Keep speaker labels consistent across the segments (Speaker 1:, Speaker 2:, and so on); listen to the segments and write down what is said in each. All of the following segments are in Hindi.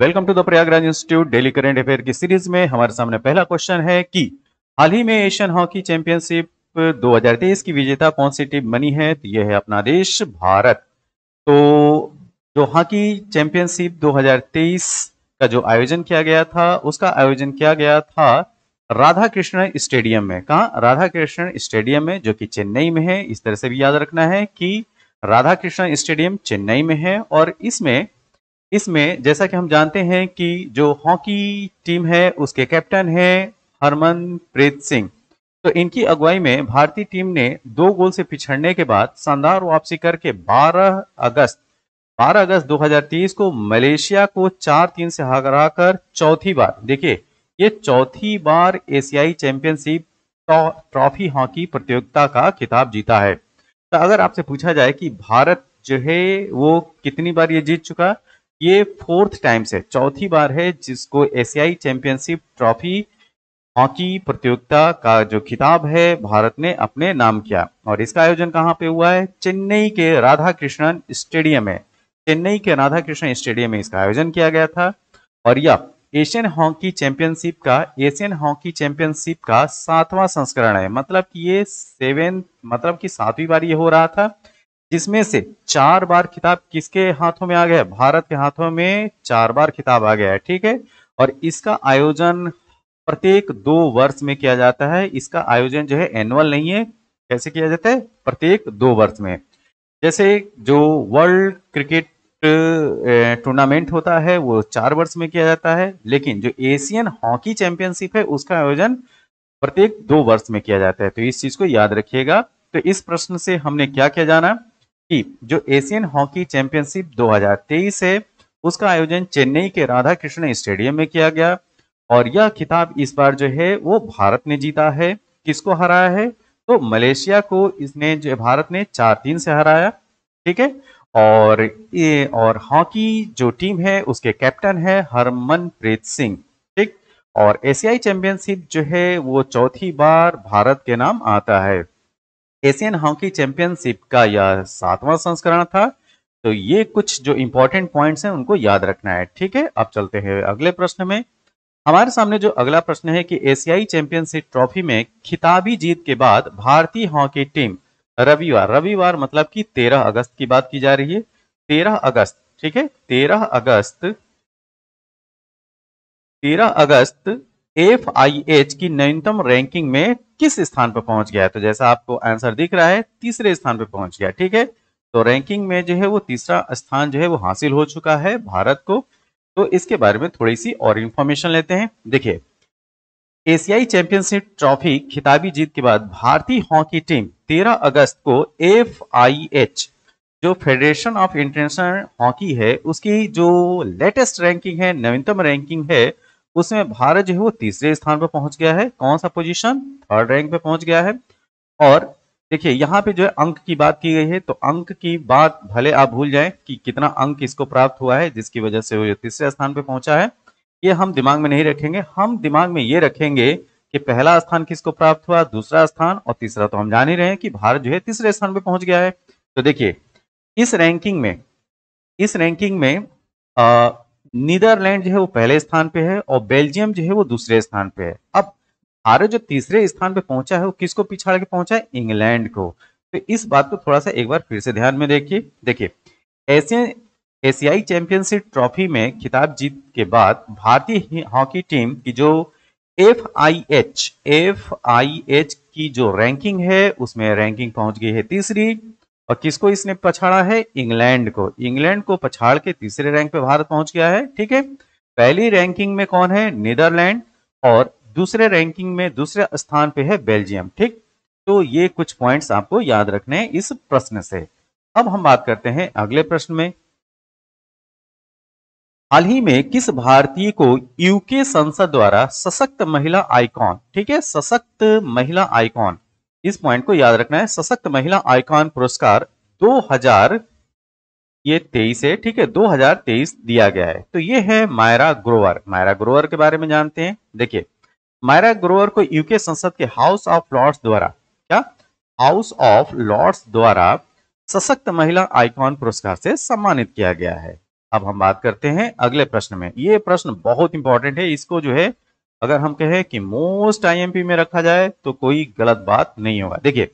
Speaker 1: welcome to the Prayagraj institute daily current affair की सीरीज में हमारे सामने पहला क्वेश्चन है कि हाल ही में एशियन हॉकी चैंपियनशिप 2023 की विजेता कौन सी टीम बनी है तो यह है अपना देश भारत तो जो हॉकी चैंपियनशिप 2023 का जो आयोजन किया गया था उसका आयोजन किया गया था राधा कृष्ण स्टेडियम में कहा राधा कृष्ण स्टेडियम में जो कि चेन्नई में है इस तरह से भी याद रखना है कि राधा कृष्ण स्टेडियम चेन्नई में है और इसमें इसमें जैसा कि हम जानते हैं कि जो हॉकी टीम है उसके कैप्टन है हरमनप्रीत सिंह तो इनकी अगुवाई में भारतीय टीम ने दो गोल से पिछड़ने के बाद शानदार वापसी करके 12 अगस्त 12 अगस्त 2030 को मलेशिया को चार तीन से हराकर चौथी बार देखिए ये चौथी बार एशियाई चैंपियनशिप ट्रॉफी हॉकी प्रतियोगिता का खिताब जीता है तो अगर आपसे पूछा जाए कि भारत जो है वो कितनी बार ये जीत चुका ये फोर्थ टाइम से चौथी बार है जिसको एशियाई चैंपियनशिप ट्रॉफी हॉकी प्रतियोगिता का जो खिताब है भारत ने अपने नाम किया और इसका आयोजन कहाँ पे हुआ है चेन्नई के राधा कृष्णन स्टेडियम में चेन्नई के राधा कृष्ण स्टेडियम में इसका आयोजन किया गया था और यह एशियन हॉकी चैंपियनशिप का एशियन हॉकी चैंपियनशिप का सातवां संस्करण है मतलब कि ये सेवेंथ मतलब कि सातवीं बार ये हो रहा था जिसमें से चार बार खिताब किसके हाथों में आ गया भारत के हाथों में चार बार खिताब आ गया है ठीक है और इसका आयोजन प्रत्येक दो वर्ष में किया जाता है इसका आयोजन जो है एनुअल नहीं है कैसे किया जाता है प्रत्येक दो वर्ष में जैसे जो वर्ल्ड क्रिकेट टूर्नामेंट होता है वो चार वर्ष में किया जाता है लेकिन जो एशियन हॉकी चैंपियनशिप है उसका आयोजन प्रत्येक दो वर्ष में किया जाता है तो इस चीज को याद रखिएगा तो इस प्रश्न से हमने क्या क्या जाना कि जो एशियन हॉकी चैंपियनशिप 2023 है उसका आयोजन चेन्नई के राधा कृष्ण स्टेडियम में किया गया और यह खिताब इस बार जो है वो भारत ने जीता है किसको हराया है तो मलेशिया को इसने जो भारत ने चार तीन से हराया ठीक है और ये और हॉकी जो टीम है उसके कैप्टन है हरमनप्रीत सिंह ठीक और एशियाई चैंपियनशिप जो है वो चौथी बार भारत के नाम आता है एशियन हॉकी चैंपियनशिप का यह सातवां संस्करण था तो ये कुछ जो इंपॉर्टेंट पॉइंट्स हैं उनको याद रखना है ठीक है अब चलते हैं अगले प्रश्न में हमारे सामने जो अगला प्रश्न है कि एशियाई चैंपियनशिप ट्रॉफी में खिताबी जीत के बाद भारतीय हॉकी टीम रविवार रविवार मतलब कि 13 अगस्त की बात की जा रही है 13 अगस्त ठीक है 13 अगस्त 13 अगस्त एफ आई एच की न्यूनतम रैंकिंग में किस स्थान पर पहुंच गया है तो जैसा आपको आंसर दिख रहा है तीसरे स्थान पर पहुंच गया ठीक है तो रैंकिंग में जो है वो तीसरा स्थान जो है वो हासिल हो चुका है भारत को तो इसके बारे में थोड़ी सी और इंफॉर्मेशन लेते हैं देखिए एशियाई चैंपियनशिप ट्रॉफी खिताबी जीत के बाद भारतीय हॉकी टीम 13 अगस्त को एफ जो फेडरेशन ऑफ इंटरनेशनल हॉकी है उसकी जो लेटेस्ट रैंकिंग है नवीनतम रैंकिंग है उसमें भारत जो है वो तीसरे स्थान पर पहुंच गया है कौन सा पोजीशन थर्ड रैंक पे पहुंच गया है और देखिए यहाँ पे जो है अंक की बात की गई है तो अंक की बात भले आप भूल जाएं कि कितना अंक इसको प्राप्त हुआ है जिसकी वजह से वो तीसरे स्थान पर पहुंचा है ये हम दिमाग में नहीं रखेंगे हम दिमाग में ये रखेंगे कि पहला स्थान किसको प्राप्त हुआ दूसरा स्थान और तीसरा तो हम जान ही रहे हैं कि भारत जो है तीसरे स्थान पर पहुंच गया है तो देखिए इस रैंकिंग में इस रैंकिंग में आ, नीदरलैंड जो है वो पहले स्थान पे है और बेल्जियम जो है वो दूसरे स्थान पे है अब भारत जो तीसरे स्थान पे पहुंचा है वो किसको पिछाड़ के पहुंचा है इंग्लैंड को तो इस बात को थोड़ा सा एक बार फिर से ध्यान में देखिए देखिए एशियन एशियाई चैंपियनशिप ट्रॉफी में खिताब जीत के बाद भारतीय हॉकी टीम की जो F I H F I H की जो रैंकिंग है उसमें रैंकिंग पहुंच गई है तीसरी और किसको इसने पछाड़ा है इंग्लैंड को इंग्लैंड को पछाड़ के तीसरे रैंक पे भारत पहुंच गया है ठीक है पहली रैंकिंग में कौन है नीदरलैंड और दूसरे रैंकिंग में दूसरे स्थान पे है बेल्जियम ठीक तो ये कुछ पॉइंट्स आपको याद रखने हैं इस प्रश्न से अब हम बात करते हैं अगले प्रश्न में हाल ही में किस भारतीय को यूके संसद द्वारा सशक्त महिला आइकॉन ठीक है सशक्त महिला आइकॉन इस पॉइंट को याद रखना है सशक्त महिला आइकॉन पुरस्कार 2000 ये 23 है ठीक है 2023 दिया गया है तो ये है मायरा ग्रोवर मायरा ग्रोवर के बारे में जानते हैं देखिए मायरा ग्रोवर को यूके संसद के हाउस ऑफ लॉर्ड्स द्वारा क्या हाउस ऑफ लॉर्ड्स द्वारा सशक्त महिला आइकॉन पुरस्कार से सम्मानित किया गया है अब हम बात करते हैं अगले प्रश्न में ये प्रश्न बहुत इंपॉर्टेंट है इसको जो है अगर हम कहें कि मोस्ट आईएमपी में रखा जाए तो कोई गलत बात नहीं होगा देखिए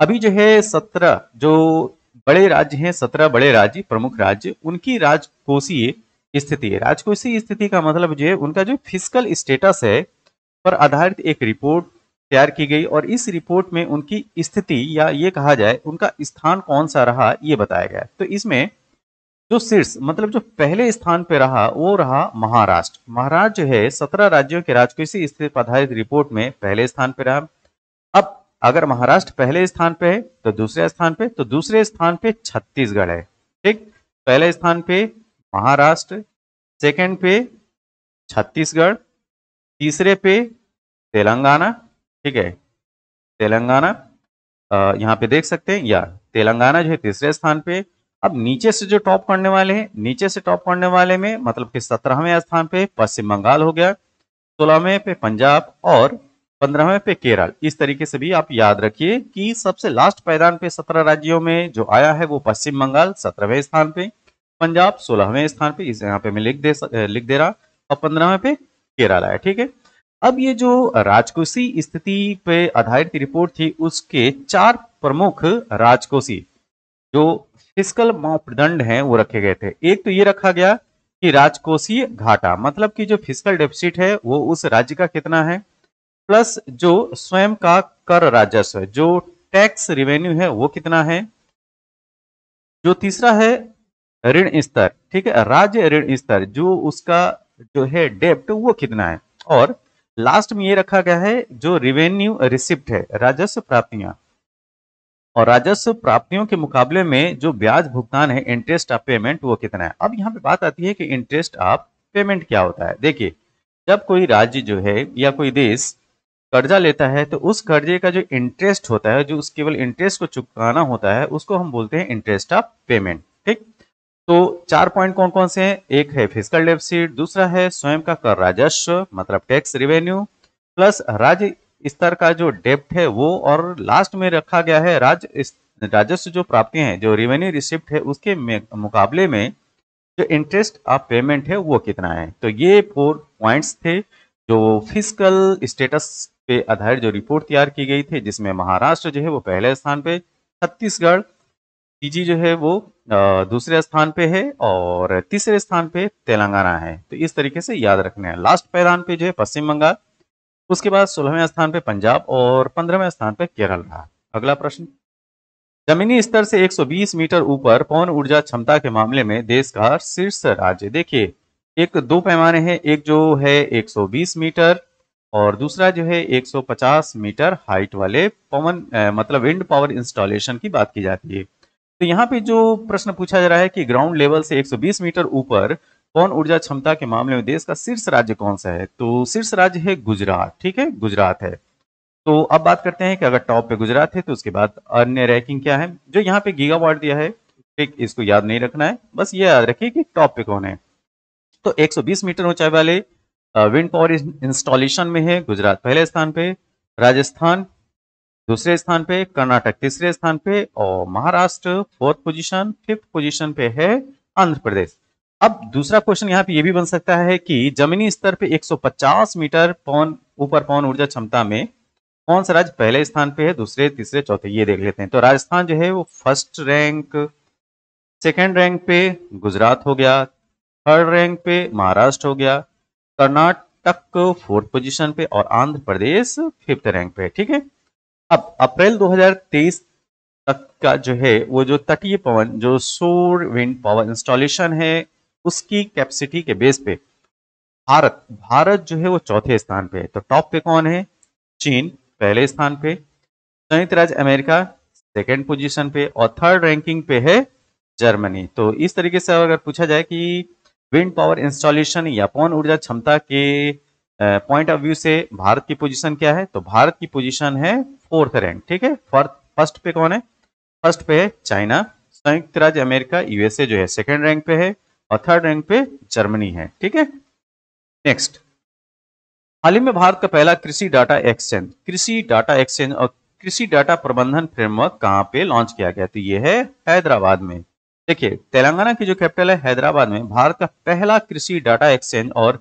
Speaker 1: अभी जो है सत्रह जो बड़े राज्य हैं सत्रह बड़े राज्य प्रमुख राज्य उनकी राजकोषीय स्थिति है राजकोषीय स्थिति का मतलब जो है उनका जो फिजिकल स्टेटस है पर आधारित एक रिपोर्ट तैयार की गई और इस रिपोर्ट में उनकी स्थिति या ये कहा जाए उनका स्थान कौन सा रहा ये बताया गया तो इसमें जो शीर्ष मतलब जो पहले स्थान पे रहा वो रहा महाराष्ट्र महाराष्ट्र जो है सत्रह राज्यों के राजकोषीय स्थिति आधारित रिपोर्ट में पहले स्थान पे रहा अब अगर महाराष्ट्र पहले स्थान पे है तो दूसरे स्थान पे तो दूसरे स्थान पे छत्तीसगढ़ है ठीक पहले स्थान पे महाराष्ट्र सेकंड पे छत्तीसगढ़ तीसरे पे तेलंगाना ठीक है तेलंगाना यहाँ पे देख सकते हैं या तेलंगाना जो है तीसरे स्थान पे अब नीचे से जो टॉप करने वाले हैं नीचे से टॉप करने वाले में मतलब कि सत्रहवें स्थान पे पश्चिम बंगाल हो गया सोलहवें पे पंजाब और पंद्रहवें पे केरल इस तरीके से भी आप याद रखिए कि सबसे लास्ट पैदान पे सत्रह राज्यों में जो आया है वो पश्चिम बंगाल सत्रहवें स्थान पे पंजाब सोलहवें स्थान पे इस यहाँ पे मैं लिख दे लिख दे रहा और पंद्रहवें पे केरल आया ठीक है अब ये जो राजकोषी स्थिति पे आधारित रिपोर्ट थी उसके चार प्रमुख राजकोषी जो फिस्कल मापदंड हैं वो रखे गए थे एक तो ये रखा गया कि राजकोषीय घाटा मतलब कि जो फिस्कल डेफिसिट है वो उस राज्य का कितना है प्लस जो स्वयं का कर राजस्व जो टैक्स रिवेन्यू है वो कितना है जो तीसरा है ऋण स्तर ठीक है राज्य ऋण स्तर जो उसका जो है डेप्ट वो कितना है और लास्ट में ये रखा गया है जो रिवेन्यू रिसिप्ट है राजस्व प्राप्तियां और राजस्व प्राप्तियों के मुकाबले में जो ब्याज भुगतान है इंटरेस्ट ऑफ पेमेंट वो कितना है अब यहाँ पे बात आती है कि इंटरेस्ट ऑफ पेमेंट क्या होता है देखिए जब कोई राज्य जो है या कोई देश कर्जा लेता है तो उस कर्जे का जो इंटरेस्ट होता है जो उस केवल इंटरेस्ट को चुकाना होता है उसको हम बोलते हैं इंटरेस्ट ऑफ पेमेंट ठीक तो चार पॉइंट कौन कौन से हैं एक है फिजिकल डेफिसिट दूसरा है स्वयं का कर राजस्व मतलब टैक्स रिवेन्यू प्लस राज्य स्तर का जो डेप्ट है वो और लास्ट में रखा गया है राज राजस्व जो प्राप्ति है जो रेवेन्यू रिसिप्ट है उसके मुकाबले में जो इंटरेस्ट ऑफ पेमेंट है वो कितना है तो ये फोर पॉइंट्स थे जो फिजिकल स्टेटस पे आधारित जो रिपोर्ट तैयार की गई थी जिसमें महाराष्ट्र जो है वो पहले स्थान पे छत्तीसगढ़ पीजी जो है वो दूसरे स्थान पे है और तीसरे स्थान पे तेलंगाना है तो इस तरीके से याद रखना है लास्ट पैदान पे जो है पश्चिम बंगाल उसके बाद सोलहवें स्थान पे पंजाब और पंद्रहवें स्थान पे केरल रहा अगला प्रश्न जमीनी स्तर से 120 मीटर ऊपर पवन ऊर्जा क्षमता के मामले में देश का शीर्ष राज्य देखिए एक दो पैमाने हैं एक जो है 120 मीटर और दूसरा जो है 150 मीटर हाइट वाले पवन मतलब विंड पावर इंस्टॉलेशन की बात की जाती है तो यहाँ पे जो प्रश्न पूछा जा रहा है कि ग्राउंड लेवल से 120 मीटर ऊपर कौन ऊर्जा क्षमता के मामले में देश का शीर्ष राज्य कौन सा है तो शीर्ष राज्य है गुजरात ठीक है गुजरात है तो अब बात करते हैं कि अगर टॉप पे गुजरात है तो उसके बाद अन्य रैंकिंग क्या है जो यहाँ पे गीगावाट दिया है ठीक इसको याद नहीं रखना है बस ये याद रखिए कि टॉप पे कौन है तो 120 मीटर ऊंचाई वाले विंड पावर इंस्टॉलेशन में है गुजरात पहले स्थान पे राजस्थान दूसरे स्थान पे कर्नाटक तीसरे स्थान पे और Maharashtra fourth position fifth position पे है आंध्र प्रदेश अब दूसरा क्वेश्चन यहाँ पे ये भी बन सकता है कि जमीनी स्तर पे 150 मीटर पवन ऊपर पवन ऊर्जा क्षमता में कौन सा राज्य पहले स्थान पे है दूसरे तीसरे चौथे ये देख लेते हैं तो राजस्थान जो है वो फर्स्ट रैंक सेकेंड रैंक पे गुजरात हो गया थर्ड रैंक पे महाराष्ट्र हो गया कर्नाटक फोर्थ पोजीशन पे और आंध्र प्रदेश फिफ्थ रैंक पे ठीक है अब अप्रैल 2023 तक का जो है वो जो तटीय पवन जो सोर विंड पावर इंस्टॉलेशन है उसकी कैपेसिटी के बेस पे भारत भारत जो है वो चौथे स्थान पे है तो टॉप पे कौन है चीन पहले स्थान पे संयुक्त राज्य अमेरिका सेकेंड पोजीशन पे और थर्ड रैंकिंग पे है जर्मनी तो इस तरीके से अगर पूछा जाए कि विंड पावर इंस्टॉलेशन या पवन ऊर्जा क्षमता के पॉइंट ऑफ व्यू से भारत की पोजीशन क्या है तो भारत की पोजीशन है फोर्थ रैंक ठीक है फर्स्ट पे कौन है फर्स्ट पे है चाइना संयुक्त राज्य अमेरिका यूएसए जो है सेकेंड रैंक पे है और थर्ड रैंक पे जर्मनी है ठीक है नेक्स्ट हाल ही में भारत का पहला कृषि डाटा एक्सचेंज कृषि डाटा एक्सचेंज और कृषि डाटा प्रबंधन फ्रेमवर्क कहाँ पे लॉन्च किया गया तो ये है हैदराबाद में देखिए तेलंगाना की जो कैपिटल है हैदराबाद में भारत का पहला कृषि डाटा एक्सचेंज और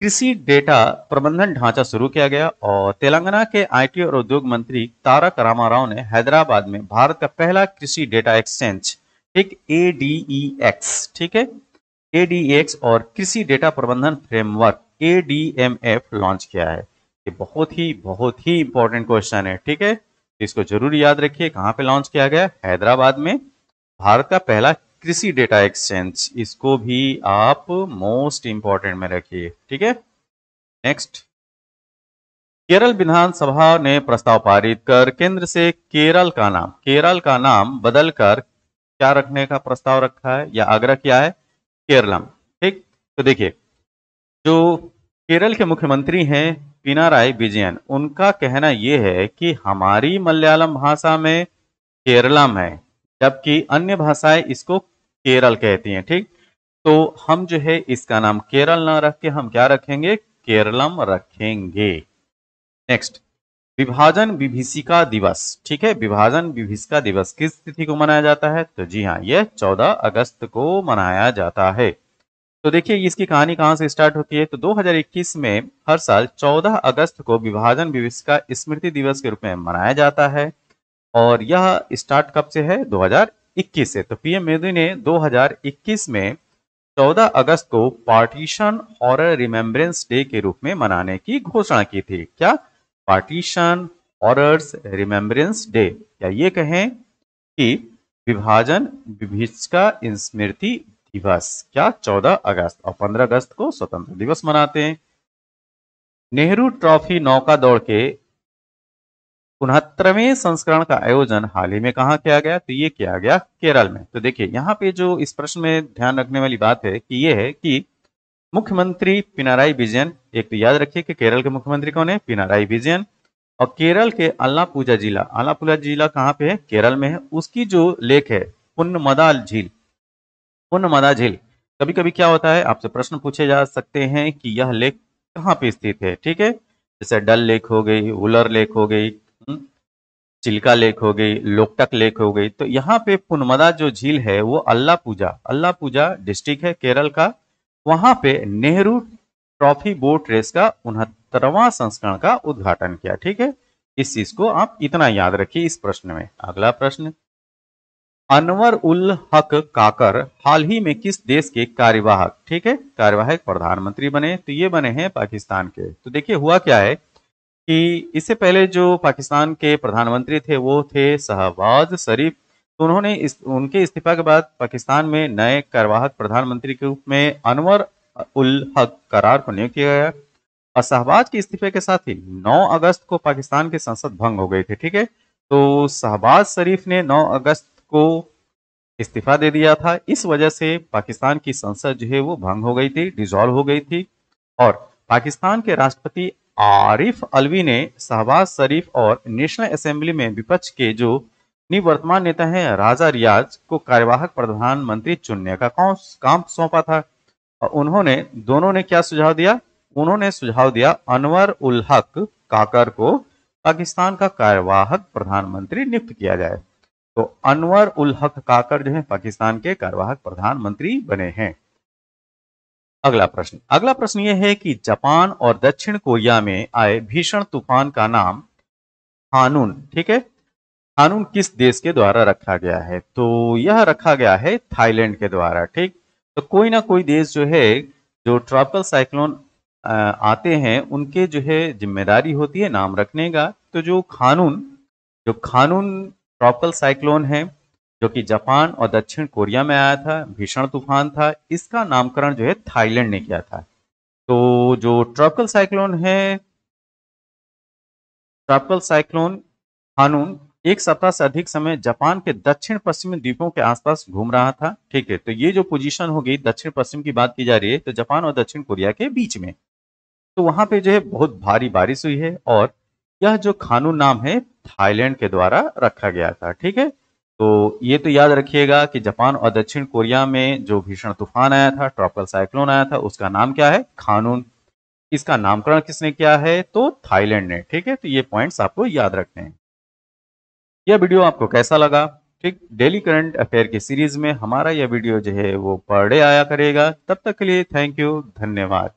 Speaker 1: कृषि डेटा प्रबंधन ढांचा शुरू किया गया और तेलंगाना के आईटी और उद्योग मंत्री तारक रामाराव ने हैदराबाद में भारत का पहला कृषि डेटा एक्सचेंज ठीक ए डी एक्स ठीक है एडीएक्स और कृषि डेटा प्रबंधन फ्रेमवर्क एडीएमएफ लॉन्च किया है ये बहुत ही बहुत ही इंपॉर्टेंट क्वेश्चन है ठीक है इसको जरूर याद रखिए कहाँ पे लॉन्च किया गया हैदराबाद में भारत का पहला कृषि डेटा एक्सचेंज इसको भी आप मोस्ट इंपॉर्टेंट में रखिए ठीक है नेक्स्ट केरल विधानसभा ने प्रस्ताव पारित कर केंद्र से केरल का नाम केरल का नाम बदलकर क्या रखने का प्रस्ताव रखा है या आग्रह किया है केरलम ठीक तो देखिए जो केरल के मुख्यमंत्री हैं पिनाराय विजयन उनका कहना यह है कि हमारी मलयालम भाषा में केरलम है जबकि अन्य भाषाएं इसको केरल कहती हैं ठीक तो हम जो है इसका नाम केरल ना रख के हम क्या रखेंगे केरलम रखेंगे नेक्स्ट विभाजन विभीषिका दिवस ठीक है विभाजन विभिषिका दिवस किस तिथि को मनाया जाता है तो जी हाँ यह 14 अगस्त को मनाया जाता है तो देखिए इसकी कहानी कहाँ से स्टार्ट होती है तो 2021 में हर साल 14 अगस्त को विभाजन विभीषिका स्मृति दिवस के रूप में मनाया जाता है और यह स्टार्ट कब से है 2021 से तो पीएम मोदी ने 2021 में 14 अगस्त को पार्टीशन हॉरर रिमेम्बरेंस डे के रूप में मनाने की घोषणा की थी क्या पार्टीशन हॉरर्स रिमेम्बरेंस डे या ये कहें कि विभाजन विभिषका स्मृति दिवस क्या 14 अगस्त और 15 अगस्त को स्वतंत्र दिवस मनाते हैं नेहरू ट्रॉफी नौका दौड़ के उनहत्तरवें संस्करण का आयोजन हाल ही में कहा किया गया तो ये किया गया केरल में तो देखिए यहाँ पे जो इस प्रश्न में ध्यान रखने वाली बात है कि ये है कि मुख्यमंत्री पिनाराई विजयन एक तो याद रखिए कि केरल के मुख्यमंत्री कौन है पिनाराई विजयन और केरल के अल्लापूजा जिला अल्लापूजा जिला कहाँ पे है केरल में है उसकी जो लेक है पुन्नमदा झील पुन्नमदा झील कभी कभी क्या होता है आपसे प्रश्न पूछे जा सकते हैं कि यह लेक कहाँ पे स्थित है ठीक है जैसे डल लेक हो गई उलर लेक हो गई हम्म, चिल्का लेक हो गई लोकटक लेक हो गई तो यहाँ पे पुनमदा जो झील है वो अल्लापूजा अल्लापूजा अल्लाह पूजा डिस्ट्रिक्ट है केरल का वहां पे नेहरू ट्रॉफी बोट रेस का उनहत्तरवां संस्करण का उद्घाटन किया ठीक है इस चीज को आप इतना याद रखिए इस प्रश्न में अगला प्रश्न अनवर उल हक काकर हाल ही में किस देश के कार्यवाहक ठीक है कार्यवाहक प्रधानमंत्री बने तो ये बने हैं पाकिस्तान के तो देखिए हुआ क्या है कि इससे पहले जो पाकिस्तान के प्रधानमंत्री थे वो थे शहबाज शरीफ तो उन्होंने इस उनके इस्तीफा के बाद पाकिस्तान में नए कार्यवाहक प्रधानमंत्री के रूप में अनवर उल हक करार को नियुक्त किया गया और शहबाज के इस्तीफे के साथ ही 9 अगस्त को पाकिस्तान के संसद भंग हो गई थी ठीक है तो शहबाज शरीफ ने 9 अगस्त को इस्तीफा दे दिया था इस वजह से पाकिस्तान की संसद जो है वो भंग हो गई थी डिजॉल्व हो गई थी और पाकिस्तान के राष्ट्रपति आरिफ अलवी ने शहबाज शरीफ और नेशनल असेंबली में विपक्ष के जो निवर्तमान नेता हैं राजा रियाज को कार्यवाहक प्रधानमंत्री चुनने का काम सौंपा था और उन्होंने दोनों ने क्या सुझाव दिया उन्होंने सुझाव दिया अनवर उल हक काकर को पाकिस्तान का कार्यवाहक प्रधानमंत्री नियुक्त किया जाए तो अनवर उल हक काकर जो है पाकिस्तान के कार्यवाहक प्रधानमंत्री बने हैं अगला प्रश्न अगला प्रश्न यह है कि जापान और दक्षिण कोरिया में आए भीषण तूफान का नाम हानून ठीक है हानून किस देश के द्वारा रखा गया है तो यह रखा गया है थाईलैंड के द्वारा ठीक तो कोई ना कोई देश जो है जो ट्रॉपिकल साइक्लोन आते हैं उनके जो है जिम्मेदारी होती है नाम रखने का तो जो कानून जो कानून ट्रॉपिकल साइक्लोन है जो कि जापान और दक्षिण कोरिया में आया था भीषण तूफान था इसका नामकरण जो है थाईलैंड ने किया था तो जो ट्रॉपिकल साइक्लोन है ट्रॉपिकल साइक्लोन कानून एक सप्ताह से अधिक समय जापान के दक्षिण पश्चिमी द्वीपों के आसपास घूम रहा था ठीक है तो ये जो पोजीशन हो गई दक्षिण पश्चिम की बात की जा रही है तो जापान और दक्षिण कोरिया के बीच में तो वहां पे जो है बहुत भारी बारिश हुई है और यह जो खानू नाम है थाईलैंड के द्वारा रखा गया था ठीक है तो ये तो याद रखिएगा कि जापान और दक्षिण कोरिया में जो भीषण तूफान आया था ट्रॉपिकल साइक्लोन आया था उसका नाम क्या है खानून इसका नामकरण किसने किया है तो थाईलैंड ने ठीक है तो ये पॉइंट्स आपको याद रखने हैं यह वीडियो आपको कैसा लगा ठीक डेली करंट अफेयर की सीरीज में हमारा यह वीडियो जो है वो पर डे आया करेगा तब तक के लिए थैंक यू धन्यवाद